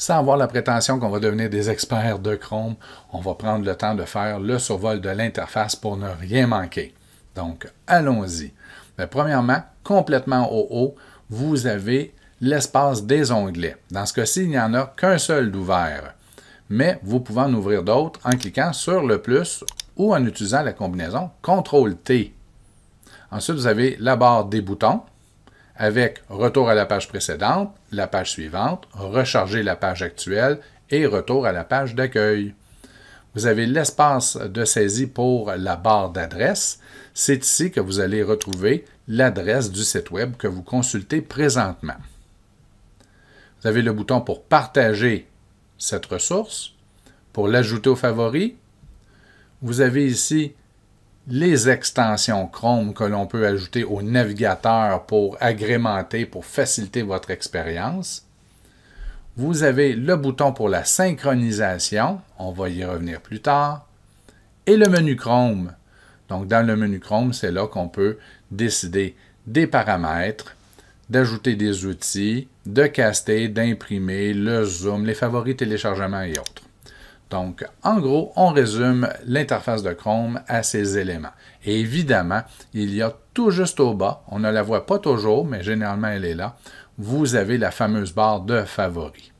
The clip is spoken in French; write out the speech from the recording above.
sans avoir la prétention qu'on va devenir des experts de Chrome, on va prendre le temps de faire le survol de l'interface pour ne rien manquer. Donc, allons-y. premièrement, complètement au haut, vous avez l'espace des onglets. Dans ce cas-ci, il n'y en a qu'un seul d'ouvert, mais vous pouvez en ouvrir d'autres en cliquant sur le plus ou en utilisant la combinaison CTRL-T. Ensuite, vous avez la barre des boutons, avec retour à la page précédente, la page suivante, recharger la page actuelle et retour à la page d'accueil. Vous avez l'espace de saisie pour la barre d'adresse. C'est ici que vous allez retrouver l'adresse du site Web que vous consultez présentement. Vous avez le bouton pour partager cette ressource, pour l'ajouter aux favoris. Vous avez ici les extensions Chrome que l'on peut ajouter au navigateur pour agrémenter, pour faciliter votre expérience. Vous avez le bouton pour la synchronisation, on va y revenir plus tard, et le menu Chrome. Donc dans le menu Chrome, c'est là qu'on peut décider des paramètres, d'ajouter des outils, de caster, d'imprimer, le zoom, les favoris téléchargement et autres. Donc, en gros, on résume l'interface de Chrome à ses éléments. Et évidemment, il y a tout juste au bas, on ne la voit pas toujours, mais généralement elle est là, vous avez la fameuse barre de favoris.